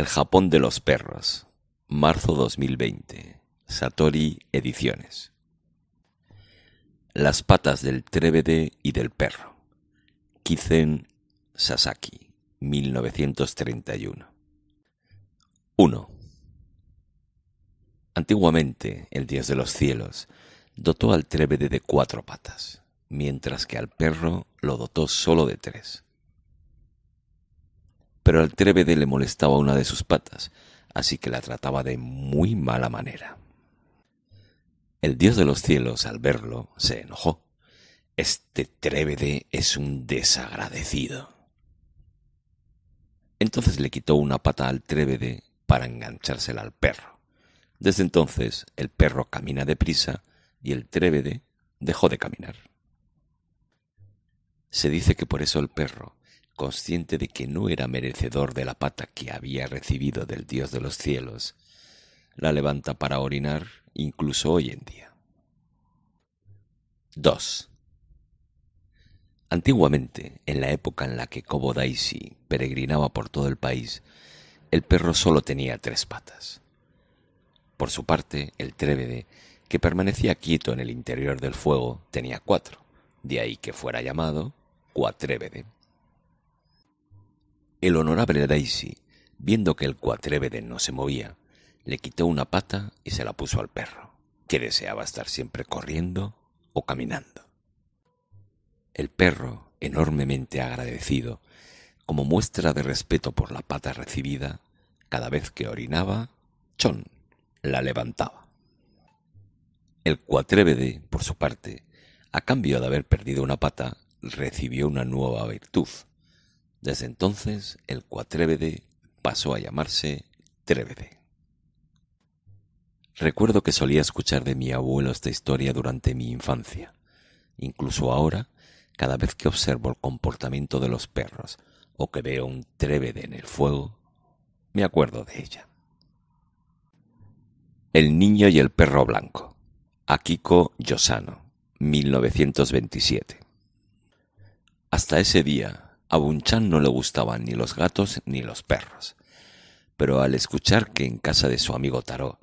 El Japón de los Perros, marzo 2020, Satori Ediciones. Las patas del trébede y del perro. Kizen Sasaki, 1931. 1. Antiguamente, el dios de los cielos dotó al trébede de cuatro patas, mientras que al perro lo dotó solo de tres pero al trébede le molestaba una de sus patas, así que la trataba de muy mala manera. El dios de los cielos, al verlo, se enojó. Este trébede es un desagradecido. Entonces le quitó una pata al trébede para enganchársela al perro. Desde entonces el perro camina deprisa y el trébede dejó de caminar. Se dice que por eso el perro consciente de que no era merecedor de la pata que había recibido del Dios de los cielos, la levanta para orinar incluso hoy en día. 2. Antiguamente, en la época en la que Kobo peregrinaba por todo el país, el perro solo tenía tres patas. Por su parte, el trébede, que permanecía quieto en el interior del fuego, tenía cuatro, de ahí que fuera llamado cuatrébede. El honorable Daisy, viendo que el cuatrévede no se movía, le quitó una pata y se la puso al perro, que deseaba estar siempre corriendo o caminando. El perro, enormemente agradecido, como muestra de respeto por la pata recibida, cada vez que orinaba, chon, la levantaba. El cuatrévede, por su parte, a cambio de haber perdido una pata, recibió una nueva virtud, desde entonces, el cuatrévede pasó a llamarse Trévede. Recuerdo que solía escuchar de mi abuelo esta historia durante mi infancia. Incluso ahora, cada vez que observo el comportamiento de los perros o que veo un trévede en el fuego, me acuerdo de ella. El niño y el perro blanco. Akiko Yosano, 1927. Hasta ese día a Bunchan no le gustaban ni los gatos ni los perros, pero al escuchar que en casa de su amigo Taró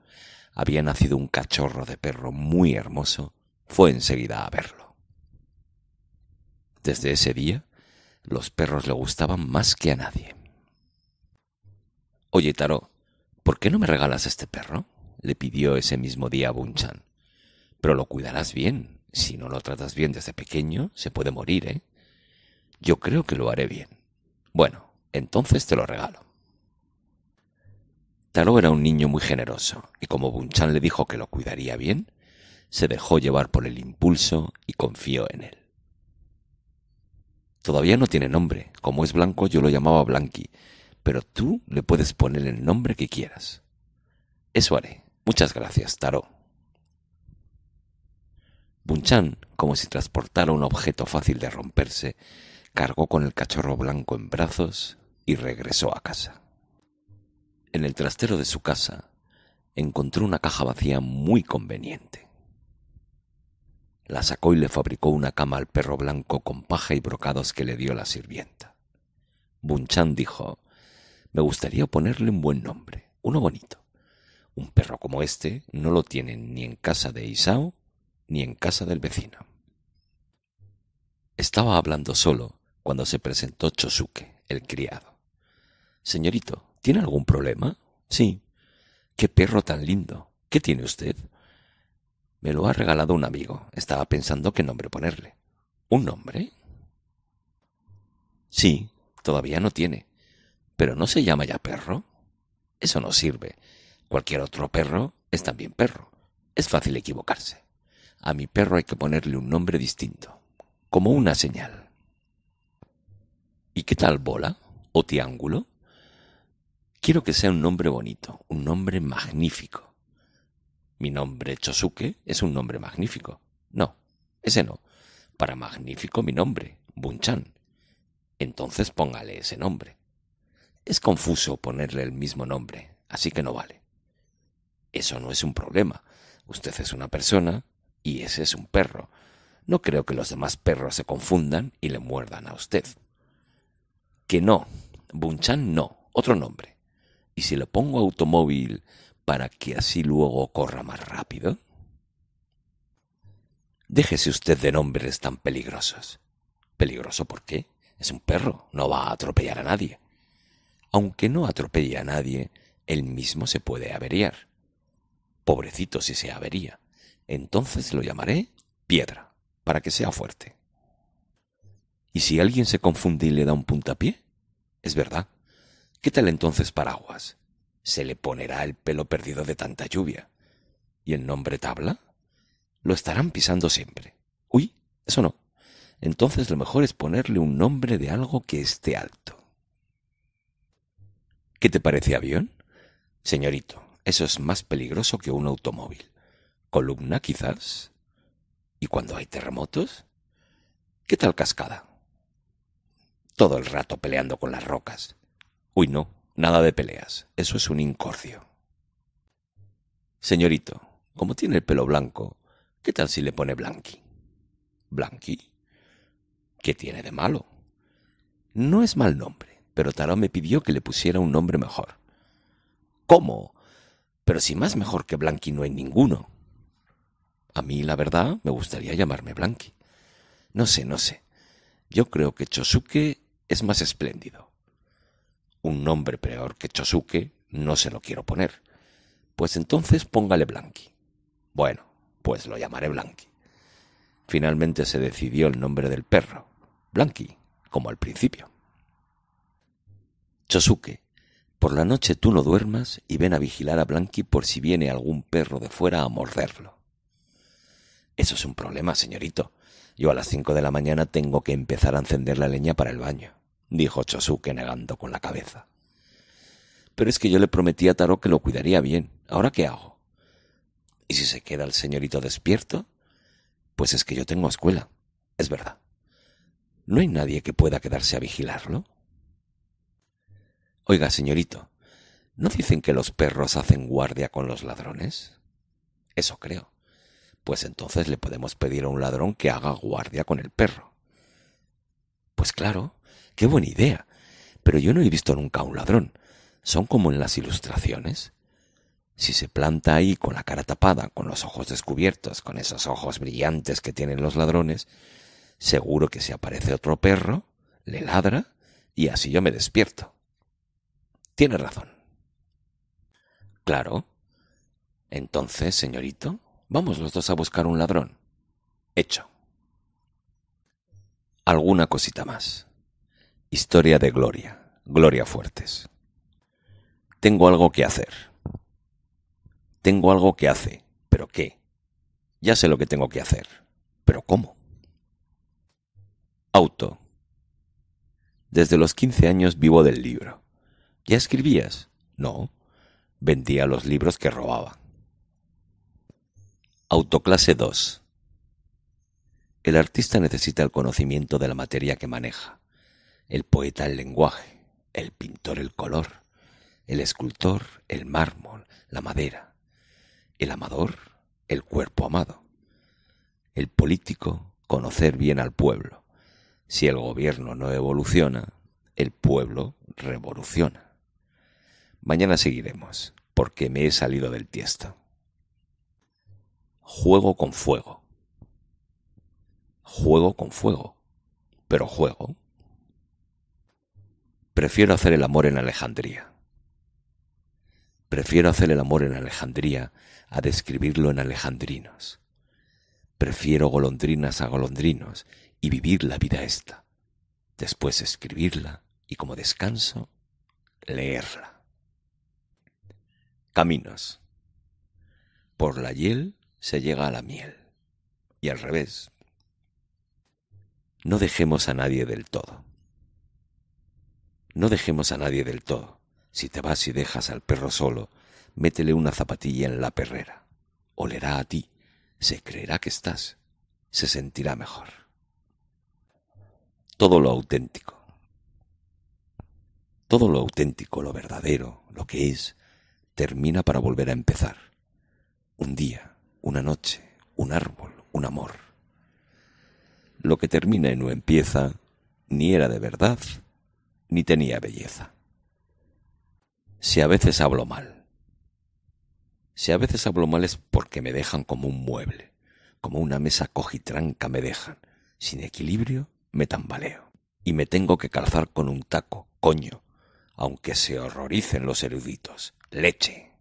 había nacido un cachorro de perro muy hermoso, fue enseguida a verlo. Desde ese día, los perros le gustaban más que a nadie. Oye, Taro, ¿por qué no me regalas este perro? le pidió ese mismo día a Bunchan. Pero lo cuidarás bien. Si no lo tratas bien desde pequeño, se puede morir, ¿eh? Yo creo que lo haré bien. Bueno, entonces te lo regalo. Taro era un niño muy generoso, y como Bunchan le dijo que lo cuidaría bien, se dejó llevar por el impulso y confió en él. Todavía no tiene nombre, como es blanco yo lo llamaba Blanqui, pero tú le puedes poner el nombre que quieras. Eso haré. Muchas gracias, Taro. Bunchan, como si transportara un objeto fácil de romperse, cargó con el cachorro blanco en brazos y regresó a casa. En el trastero de su casa encontró una caja vacía muy conveniente. La sacó y le fabricó una cama al perro blanco con paja y brocados que le dio la sirvienta. Bunchan dijo, me gustaría ponerle un buen nombre, uno bonito. Un perro como este no lo tienen ni en casa de Isao ni en casa del vecino. Estaba hablando solo cuando se presentó Chosuke, el criado. Señorito, ¿tiene algún problema? Sí. Qué perro tan lindo. ¿Qué tiene usted? Me lo ha regalado un amigo. Estaba pensando qué nombre ponerle. ¿Un nombre? Sí, todavía no tiene. Pero no se llama ya perro. Eso no sirve. Cualquier otro perro es también perro. Es fácil equivocarse. A mi perro hay que ponerle un nombre distinto, como una señal. ¿Y qué tal bola o triángulo? Quiero que sea un nombre bonito, un nombre magnífico. Mi nombre Chosuke es un nombre magnífico. No, ese no. Para magnífico mi nombre, Bunchan. Entonces póngale ese nombre. Es confuso ponerle el mismo nombre, así que no vale. Eso no es un problema. Usted es una persona y ese es un perro. No creo que los demás perros se confundan y le muerdan a usted que no, Bunchan no, otro nombre. ¿Y si lo pongo automóvil para que así luego corra más rápido? Déjese usted de nombres tan peligrosos. ¿Peligroso por qué? Es un perro, no va a atropellar a nadie. Aunque no atropelle a nadie, él mismo se puede averiar. Pobrecito si se avería. Entonces lo llamaré piedra, para que sea fuerte. ¿Y si alguien se confunde y le da un puntapié? Es verdad. ¿Qué tal entonces paraguas? Se le ponerá el pelo perdido de tanta lluvia. ¿Y el nombre tabla? Lo estarán pisando siempre. Uy, eso no. Entonces lo mejor es ponerle un nombre de algo que esté alto. ¿Qué te parece avión? Señorito, eso es más peligroso que un automóvil. Columna, quizás. ¿Y cuando hay terremotos? ¿Qué tal cascada? todo el rato peleando con las rocas. Uy, no, nada de peleas. Eso es un incordio. Señorito, como tiene el pelo blanco, ¿qué tal si le pone blanqui? ¿Blanqui? ¿Qué tiene de malo? No es mal nombre, pero Taro me pidió que le pusiera un nombre mejor. ¿Cómo? Pero si más mejor que Blanqui no hay ninguno. A mí, la verdad, me gustaría llamarme Blanqui. No sé, no sé. Yo creo que Chosuke es más espléndido. Un nombre peor que Chosuke no se lo quiero poner. Pues entonces póngale Blanqui. Bueno, pues lo llamaré Blanqui. Finalmente se decidió el nombre del perro, Blanqui, como al principio. Chosuke, por la noche tú no duermas y ven a vigilar a Blanqui por si viene algún perro de fuera a morderlo. Eso es un problema, señorito. Yo a las cinco de la mañana tengo que empezar a encender la leña para el baño, dijo Chosuke negando con la cabeza. Pero es que yo le prometí a Taro que lo cuidaría bien. ¿Ahora qué hago? ¿Y si se queda el señorito despierto? Pues es que yo tengo escuela. Es verdad. ¿No hay nadie que pueda quedarse a vigilarlo? Oiga, señorito, ¿no dicen que los perros hacen guardia con los ladrones? Eso creo pues entonces le podemos pedir a un ladrón que haga guardia con el perro. Pues claro, qué buena idea. Pero yo no he visto nunca a un ladrón. Son como en las ilustraciones. Si se planta ahí con la cara tapada, con los ojos descubiertos, con esos ojos brillantes que tienen los ladrones, seguro que si aparece otro perro, le ladra y así yo me despierto. Tiene razón. Claro. Entonces, señorito, Vamos los dos a buscar un ladrón. Hecho. Alguna cosita más. Historia de Gloria. Gloria Fuertes. Tengo algo que hacer. Tengo algo que hace. ¿Pero qué? Ya sé lo que tengo que hacer. ¿Pero cómo? Auto. Desde los quince años vivo del libro. ¿Ya escribías? No. Vendía los libros que robaba. Autoclase 2. El artista necesita el conocimiento de la materia que maneja, el poeta el lenguaje, el pintor el color, el escultor el mármol, la madera, el amador el cuerpo amado, el político conocer bien al pueblo. Si el gobierno no evoluciona, el pueblo revoluciona. Mañana seguiremos, porque me he salido del tiesto. Juego con fuego. Juego con fuego. Pero juego. Prefiero hacer el amor en Alejandría. Prefiero hacer el amor en Alejandría a describirlo en alejandrinos. Prefiero golondrinas a golondrinos y vivir la vida esta. Después escribirla y como descanso, leerla. Caminos. Por la hiel se llega a la miel. Y al revés. No dejemos a nadie del todo. No dejemos a nadie del todo. Si te vas y dejas al perro solo, métele una zapatilla en la perrera. Olerá a ti, se creerá que estás, se sentirá mejor. Todo lo auténtico. Todo lo auténtico, lo verdadero, lo que es, termina para volver a empezar. Un día, una noche, un árbol, un amor. Lo que termina y no empieza ni era de verdad, ni tenía belleza. Si a veces hablo mal, si a veces hablo mal es porque me dejan como un mueble, como una mesa cojitranca me dejan, sin equilibrio me tambaleo y me tengo que calzar con un taco, coño, aunque se horroricen los eruditos. Leche.